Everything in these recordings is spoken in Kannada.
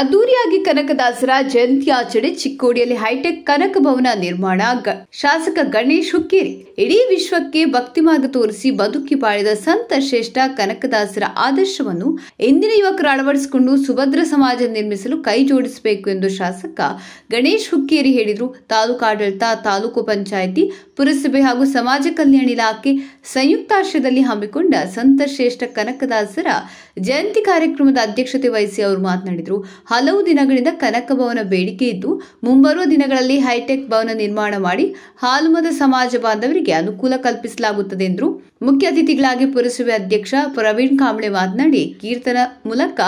ಅದ್ದೂರಿಯಾಗಿ ಕನಕದಾಸರ ಜಯಂತಿ ಆಚರಣೆ ಚಿಕ್ಕೋಡಿಯಲ್ಲಿ ಹೈಟೆಕ್ ಕನಕ ಭವನ ನಿರ್ಮಾಣ ಶಾಸಕ ಗಣೇಶ್ ಹುಕ್ಕೇರಿ ಇಡೀ ವಿಶ್ವಕ್ಕೆ ಭಕ್ತಿ ಮಾರ್ಗ ತೋರಿಸಿ ಬದುಕಿ ಬಾಳಿದ ಸಂತ ಶ್ರೇಷ್ಠ ಕನಕದಾಸರ ಆದರ್ಶವನ್ನು ಇಂದಿನ ಯುವಕರು ಅಳವಡಿಸಿಕೊಂಡು ಸುಭದ್ರ ಸಮಾಜ ನಿರ್ಮಿಸಲು ಕೈ ಜೋಡಿಸಬೇಕು ಎಂದು ಶಾಸಕ ಗಣೇಶ್ ಹುಕ್ಕೇರಿ ಹೇಳಿದರು ತಾಲೂಕು ಆಡಳಿತ ತಾಲೂಕು ಪಂಚಾಯಿತಿ ಪುರಸಭೆ ಹಾಗೂ ಸಮಾಜ ಕಲ್ಯಾಣ ಇಲಾಖೆ ಸಂಯುಕ್ತಾಶ್ರಯದಲ್ಲಿ ಹಮ್ಮಿಕೊಂಡ ಸಂತ ಶ್ರೇಷ್ಠ ಕನಕದಾಸರ ಜಯಂತಿ ಕಾರ್ಯಕ್ರಮದ ಅಧ್ಯಕ್ಷತೆ ವಹಿಸಿ ಅವರು ಮಾತನಾಡಿದರು ಹಲವು ದಿನಗಳಿಂದ ಕನಕ ಭವನ ಬೇಡಿಕೆ ಇದ್ದು ಮುಂಬರುವ ದಿನಗಳಲ್ಲಿ ಹೈಟೆಕ್ ಭವನ ನಿರ್ಮಾಣ ಮಾಡಿ ಹಾಲುಮದ ಸಮಾಜ ಬಾಂಧವರಿಗೆ ಅನುಕೂಲ ಕಲ್ಪಿಸಲಾಗುತ್ತದೆ ಎಂದರು ಮುಖ್ಯ ಅತಿಥಿಗಳಾಗಿ ಪುರಸಭೆ ಅಧ್ಯಕ್ಷ ಪ್ರವೀಣ್ ಕಾಂಬ್ಳೆ ಮಾತನಾಡಿ ಕೀರ್ತನ ಮೂಲಕ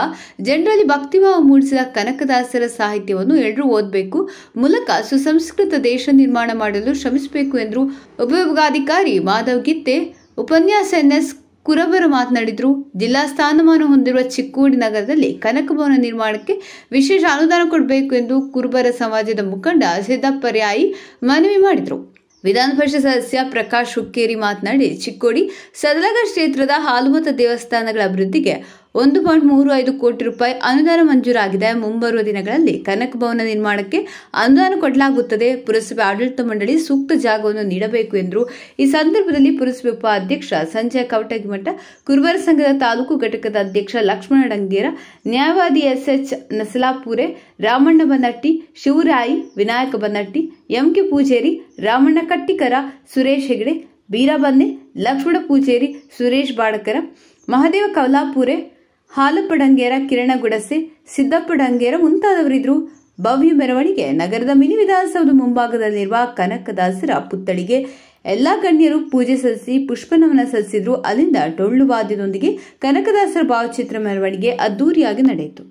ಜನರಲ್ಲಿ ಭಕ್ತಿಭಾವ ಮೂಡಿಸಿದ ಕನಕದಾಸರ ಸಾಹಿತ್ಯವನ್ನು ಎಲ್ಲರೂ ಓದಬೇಕು ಮೂಲಕ ಸುಸಂಸ್ಕೃತ ದೇಶ ನಿರ್ಮಾಣ ಮಾಡಲು ಶ್ರಮಿಸಬೇಕು ಎಂದರು ಉಪವಿಭಾಗಾಧಿಕಾರಿ ಮಾಧವ್ ಗಿತ್ತೆ ಉಪನ್ಯಾಸ ಎನ್ಎಸ್ ಕುರಬರು ಮಾತನಾಡಿದರು ಜಿಲ್ಲಾ ಸ್ಥಾನಮಾನ ಹೊಂದಿರುವ ಚಿಕ್ಕೋಡಿ ನಗರದಲ್ಲಿ ಕನಕ ಭವನ ನಿರ್ಮಾಣಕ್ಕೆ ವಿಶೇಷ ಅನುದಾನ ಕೊಡಬೇಕು ಎಂದು ಕುರುಬರ ಸಮಾಜದ ಮುಖಂಡ ಸಿದ್ದಪ್ಪರ್ಯಾಯಿ ಮನವಿ ಮಾಡಿದರು ವಿಧಾನ ಪರಿಷತ್ ಸದಸ್ಯ ಪ್ರಕಾಶ್ ಹುಕ್ಕೇರಿ ಮಾತನಾಡಿ ಚಿಕ್ಕೋಡಿ ಸದಲಗ ಕ್ಷೇತ್ರದ ಹಾಲುಮತ ದೇವಸ್ಥಾನಗಳ ಅಭಿವೃದ್ಧಿಗೆ ಒಂದು ಪಾಯಿಂಟ್ ಮೂರು ಐದು ಕೋಟಿ ರೂಪಾಯಿ ಅನುದಾನ ಮಂಜೂರಾಗಿದೆ ಮುಂಬರುವ ದಿನಗಳಲ್ಲಿ ಕನಕ ಭವನ ನಿರ್ಮಾಣಕ್ಕೆ ಅನುದಾನ ಕೊಡಲಾಗುತ್ತದೆ ಪುರಸಭೆ ಆಡಳಿತ ಮಂಡಳಿ ಸೂಕ್ತ ಜಾಗವನ್ನು ನೀಡಬೇಕು ಎಂದರು ಈ ಸಂದರ್ಭದಲ್ಲಿ ಪುರಸಭೆ ಉಪಾಧ್ಯಕ್ಷ ಸಂಜಯ ಕವಟಗಿಮಠ ಕುರುಬರ ಸಂಘದ ತಾಲೂಕು ಘಟಕದ ಅಧ್ಯಕ್ಷ ಲಕ್ಷ್ಮಣ ಡಂಗೇರ ನ್ಯಾಯವಾದಿ S H H Nasalapure Ramanna Bannatti Shivarayi Vinayaka Bannatti M K Poojeri Ramanna Kattikara Suresh Hegade Beerabanne Lakshmana Poojeri Suresh Badakara Mahadeva Kaulapure Halappadangera Kirangudase Siddappadangera ಮುಂತಾದವರಿದ್ರು ಭವ್ಯ ಮೆರವಣಿಗೆ ನಗರದ ಮಿನಿ ವಿಧಾನಸೌಧ ಮುಂಭಾಗದಲ್ಲಿರುವ ಕನಕದಾಸರ ಪುತ್ಥಳಿಗೆ ಎಲ್ಲಾ ಗಣ್ಯರು ಪೂಜೆ ಸಲ್ಲಿಸಿ ಪುಷ್ಪನಮನ ಸಲ್ಲಿಸಿದ್ರು ಅಲ್ಲಿಂದ ವಾದ್ಯದೊಂದಿಗೆ ಕನಕದಾಸರ ಭಾವಚಿತ್ರ ಮೆರವಣಿಗೆ ಅದ್ದೂರಿಯಾಗಿ ನಡೆಯಿತು